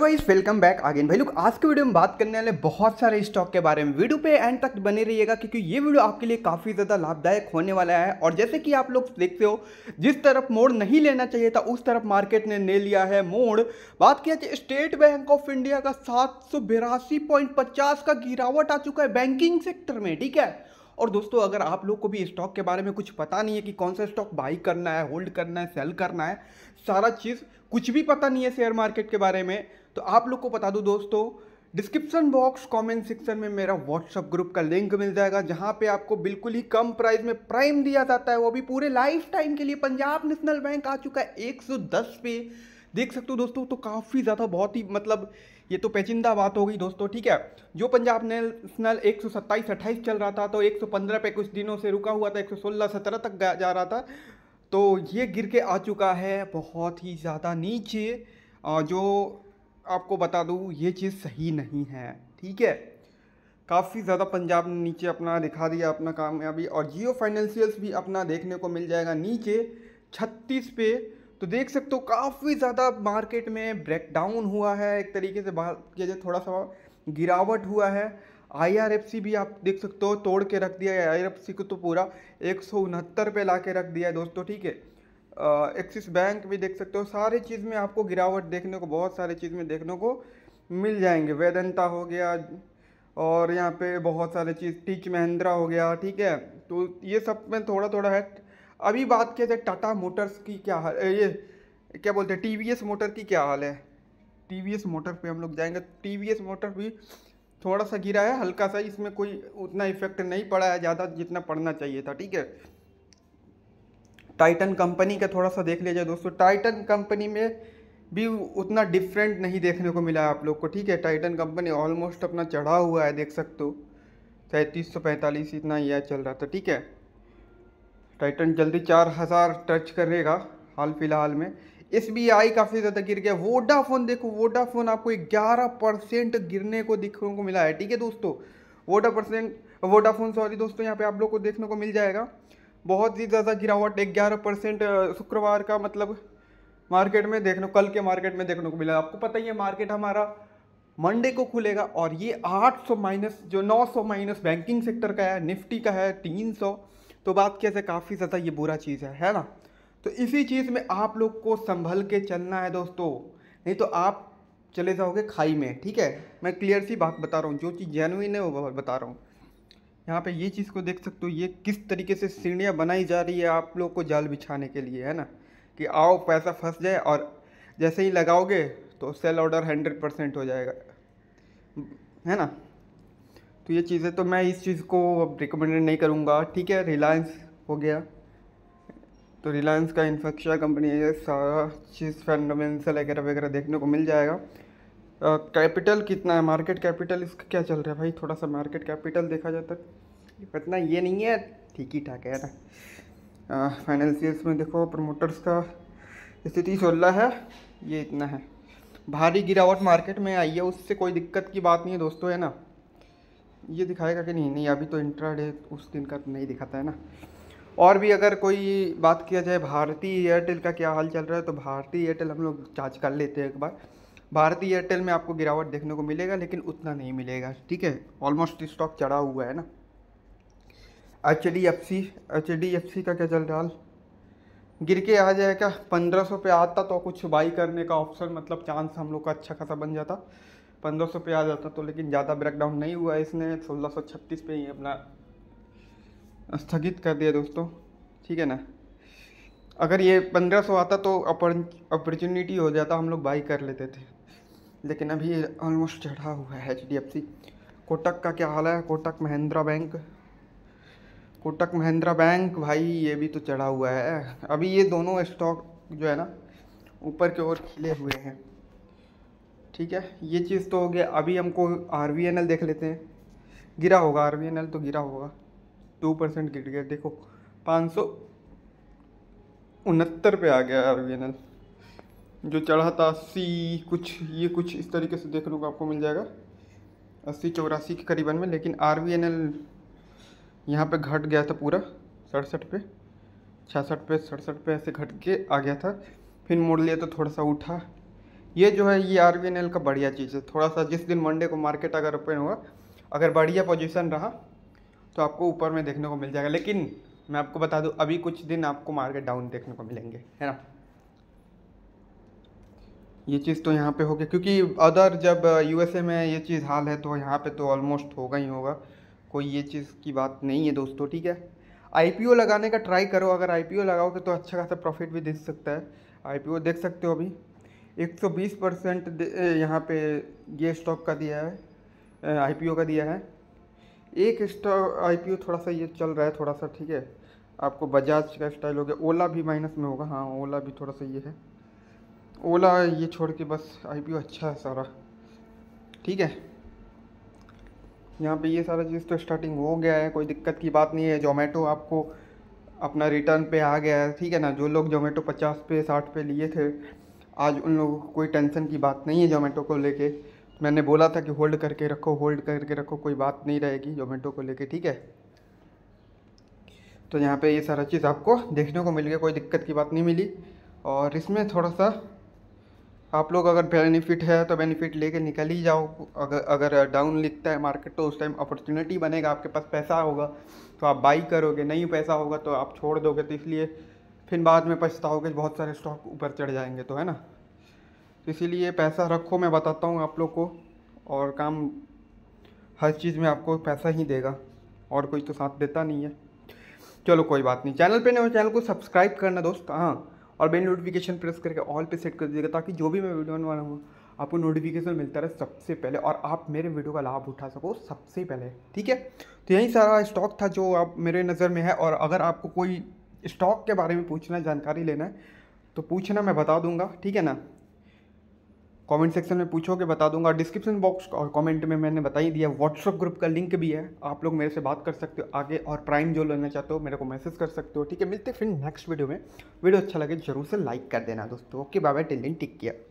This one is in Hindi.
वाइज वेलकम बैक अगेन भाई लोग आज के वीडियो में बात करने वाले बहुत सारे स्टॉक के बारे में वीडियो पे एंड तक बने रहिएगा क्योंकि ये वीडियो आपके लिए काफ़ी ज़्यादा लाभदायक होने वाला है और जैसे कि आप लोग देखते हो जिस तरफ मोड़ नहीं लेना चाहिए था उस तरफ मार्केट ने ले लिया है मोड़ बात किया जाए स्टेट बैंक ऑफ इंडिया का सात का गिरावट आ चुका है बैंकिंग सेक्टर में ठीक है और दोस्तों अगर आप लोग को भी स्टॉक के बारे में कुछ पता नहीं है कि कौन सा स्टॉक बाई करना है होल्ड करना है सेल करना है सारा चीज़ कुछ भी पता नहीं है शेयर मार्केट के बारे में तो आप लोग को बता दूँ दोस्तों डिस्क्रिप्शन बॉक्स कमेंट सेक्शन में मेरा व्हाट्सअप ग्रुप का लिंक मिल जाएगा जहां पे आपको बिल्कुल ही कम प्राइस में प्राइम दिया जाता है वो भी पूरे लाइफ टाइम के लिए पंजाब नेशनल बैंक आ चुका है 110 पे देख सकते हो दोस्तों तो काफ़ी ज़्यादा बहुत ही मतलब ये तो पेचिंदा बात हो गई दोस्तों ठीक है जो पंजाब नेशनल एक सौ चल रहा था तो 115 पे कुछ दिनों से रुका हुआ था 116 17 तक जा रहा था तो ये गिर के आ चुका है बहुत ही ज़्यादा नीचे जो आपको बता दूँ ये चीज़ सही नहीं है ठीक है काफ़ी ज़्यादा पंजाब ने नीचे अपना दिखा दिया अपना कामयाबी और जियो फाइनेंशियल्स भी अपना देखने को मिल जाएगा नीचे छत्तीस पे तो देख सकते हो काफ़ी ज़्यादा मार्केट में ब्रेकडाउन हुआ है एक तरीके से बात किया जाए थोड़ा सा गिरावट हुआ है आई भी आप देख सकते हो तोड़ के रख दिया है आई को तो पूरा एक सौ उनहत्तर पे ला के रख दिया है दोस्तों ठीक है एक्सिस बैंक भी देख सकते हो सारे चीज़ में आपको गिरावट देखने को बहुत सारे चीज़ में देखने को मिल जाएंगे वेदंता हो गया और यहाँ पे बहुत सारे चीज़ टीच महिंद्रा हो गया ठीक है तो ये सब में थोड़ा थोड़ा है अभी बात किया जाए टाटा मोटर्स की क्या हाल ये क्या बोलते हैं टी मोटर की क्या हाल है टी मोटर पे हम लोग जाएंगे टी मोटर भी थोड़ा सा गिरा है हल्का सा इसमें कोई उतना इफेक्ट नहीं पड़ा है ज़्यादा जितना पड़ना चाहिए था ठीक है टाइटन कंपनी का थोड़ा सा देख लिया जाए दोस्तों टाइटन कंपनी में भी उतना डिफरेंट नहीं देखने को मिला है आप लोग को ठीक है टाइटन कंपनी ऑलमोस्ट अपना चढ़ा हुआ है देख सकते हो सैंतीस सौ पैंतालीस इतना यह चल रहा था ठीक है टाइटन जल्दी चार हज़ार टच करेगा हाल फिलहाल में एस काफ़ी ज़्यादा गिर गया वोडाफोन देखो वोडाफोन आपको ग्यारह परसेंट गिरने को दिखने को मिला है ठीक है दोस्तों वोडा परसेंट वोडाफोन सॉरी दोस्तों यहाँ पे आप लोग को देखने को मिल जाएगा बहुत ही ज़्यादा गिरावट ग्यारह परसेंट शुक्रवार का मतलब मार्केट में देखने कल के मार्केट में देखने को मिला आपको पता ही है मार्केट हमारा मंडे को खुलेगा और ये 800 माइनस जो 900 माइनस बैंकिंग सेक्टर का है निफ्टी का है 300 तो बात कैसे काफ़ी ज़्यादा ये बुरा चीज़ है है ना तो इसी चीज़ में आप लोग को संभल के चलना है दोस्तों नहीं तो आप चले जाओगे खाई में ठीक है मैं क्लियर सी बात बता रहा हूँ जो चीज़ जेनुइन है वो बता रहा हूँ यहाँ पे ये चीज़ को देख सकते हो ये किस तरीके से सीढ़ियाँ बनाई जा रही है आप लोग को जाल बिछाने के लिए है ना कि आओ पैसा फंस जाए और जैसे ही लगाओगे तो सेल ऑर्डर हंड्रेड परसेंट हो जाएगा है ना तो ये चीज़ें तो मैं इस चीज़ को अब रिकमेंडेड नहीं करूँगा ठीक है रिलायंस हो गया तो रिलायंस का इंफ्रास्ट्रक्चर कंपनी है सारा चीज़ फंडामेंसल वगैरह वगैरह देखने को मिल जाएगा कैपिटल uh, कितना है मार्केट कैपिटल इसका क्या चल रहा है भाई थोड़ा सा मार्केट कैपिटल देखा जाता तो। है इतना ये नहीं है ठीक ही ठाक है ना फाइनेंशियल्स में देखो प्रमोटर्स का स्थिति सोलह है ये इतना है भारी गिरावट मार्केट में आई है उससे कोई दिक्कत की बात नहीं है दोस्तों है ना ये दिखाएगा कि नहीं नहीं अभी तो इंट्राडे उस दिन का नहीं दिखाता है ना और भी अगर कोई बात किया जाए भारतीय एयरटेल का क्या हाल चल रहा है तो भारतीय एयरटेल हम लोग चार्ज कर लेते हैं एक बार भारतीय एयरटेल में आपको गिरावट देखने को मिलेगा लेकिन उतना नहीं मिलेगा ठीक है ऑलमोस्ट स्टॉक चढ़ा हुआ है ना H D F C H D F C का क्या चल रहा गिर के आ जाए क्या पंद्रह सौ पे आता तो कुछ बाई करने का ऑप्शन मतलब चांस हम लोग का अच्छा खासा बन जाता पंद्रह सौ पे आ जाता तो लेकिन ज़्यादा ब्रेकडाउन नहीं हुआ इसने सोलह सौ छत्तीस पे ही अपना स्थगित कर दिया दोस्तों ठीक है ना अगर ये पंद्रह सौ आता तो अपॉर्चुनिटी हो जाता हम लोग बाई कर लेते थे लेकिन अभी ऑलमोस्ट चढ़ा हुआ है H D F C Kotak का क्या हाल है कोटक महिंद्रा बैंक कोटक महिंद्रा बैंक भाई ये भी तो चढ़ा हुआ है अभी ये दोनों स्टॉक जो है ना ऊपर की ओर खिले हुए हैं ठीक है ये चीज़ तो हो गया अभी हमको आर वी एन एल देख लेते हैं गिरा होगा आर वी एन एल तो गिरा होगा टू परसेंट गिर गया देखो पाँच सौ उनहत्तर पे आ गया आर वी एन एल जो चढ़ा था अस्सी कुछ ये कुछ इस तरीके से देखने को आपको मिल जाएगा अस्सी चौरासी के करीबन में लेकिन आर वी एन एल यहाँ पर घट गया था पूरा सड़सठ पे छियासठ पे सड़सठ पे ऐसे घट के आ गया था फिर मोड़ लिया तो थोड़ा सा उठा ये जो है ये आर का बढ़िया चीज़ है थोड़ा सा जिस दिन मंडे को मार्केट अगर ओपन हुआ अगर बढ़िया पोजिशन रहा तो आपको ऊपर में देखने को मिल जाएगा लेकिन मैं आपको बता दूं अभी कुछ दिन आपको मार्केट डाउन देखने को मिलेंगे है ना ये चीज़ तो यहाँ पे होगी क्योंकि अदर जब यूएसए में ये चीज़ हाल है तो यहाँ पे तो ऑलमोस्ट होगा ही होगा कोई ये चीज़ की बात नहीं है दोस्तों ठीक है आईपीओ लगाने का ट्राई करो अगर आईपीओ लगाओगे तो अच्छा खासा प्रॉफिट भी दिख सकता है आईपीओ देख सकते हो अभी 120 परसेंट यहाँ पे ये स्टॉक का दिया है आईपीओ का दिया है एक स्टॉक आईपीओ थोड़ा सा ये चल रहा है थोड़ा सा ठीक है आपको बजाज का स्टाइल हो गया ओला भी माइनस में होगा हाँ ओला भी थोड़ा सा ये है ओला ये छोड़ के बस आईपीओ अच्छा है सारा ठीक है यहाँ पे ये सारा चीज़ तो स्टार्टिंग हो गया है कोई दिक्कत की बात नहीं है जोमेटो आपको अपना रिटर्न पे आ गया है ठीक है ना जो लोग जोमेटो पचास पे साठ पे लिए थे आज उन लोगों को कोई टेंशन की बात नहीं है जोमेटो को लेके मैंने बोला था कि होल्ड करके रखो होल्ड करके रखो कोई बात नहीं रहेगी जोमेटो को लेके ठीक है तो यहाँ पे ये सारा चीज़ आपको देखने को मिल गया कोई दिक्कत की बात नहीं मिली और इसमें थोड़ा सा आप लोग अगर बेनिफिट है तो बेनिफिट लेके निकल ही जाओ अगर अगर डाउन लिखता है मार्केट तो उस टाइम अपॉर्चुनिटी बनेगा आपके पास पैसा होगा तो आप बाई करोगे नहीं पैसा होगा तो आप छोड़ दोगे तो इसलिए फिर बाद में पछताओगे बहुत सारे स्टॉक ऊपर चढ़ जाएंगे तो है ना तो इसीलिए पैसा रखो मैं बताता हूँ आप लोग को और काम हर चीज़ में आपको पैसा ही देगा और कोई तो साथ देता नहीं है चलो कोई बात नहीं चैनल पे नए हो चैनल को सब्सक्राइब करना दोस्त हाँ और बेल नोटिफिकेशन प्रेस करके ऑल पे सेट कर दीजिएगा ताकि जो भी मैं वीडियो बनवा हूँ आपको नोटिफिकेशन मिलता रहे सबसे पहले और आप मेरे वीडियो का लाभ उठा सको सबसे पहले ठीक है तो यही सारा स्टॉक था जो आप मेरे नज़र में है और अगर आपको कोई स्टॉक के बारे में पूछना है जानकारी लेना है तो पूछना मैं बता दूंगा ठीक है ना कमेंट सेक्शन में पूछोगे बता दूंगा डिस्क्रिप्शन बॉक्स और कमेंट में मैंने बता ही दिया व्हाट्सअप ग्रुप का लिंक भी है आप लोग मेरे से बात कर सकते हो आगे और प्राइम जो लेना चाहते हो मेरे को मैसेज कर सकते हो ठीक है मिलते फिर नेक्स्ट वीडियो में वीडियो अच्छा लगे जरूर से लाइक कर देना दोस्तों okay bye bye till take care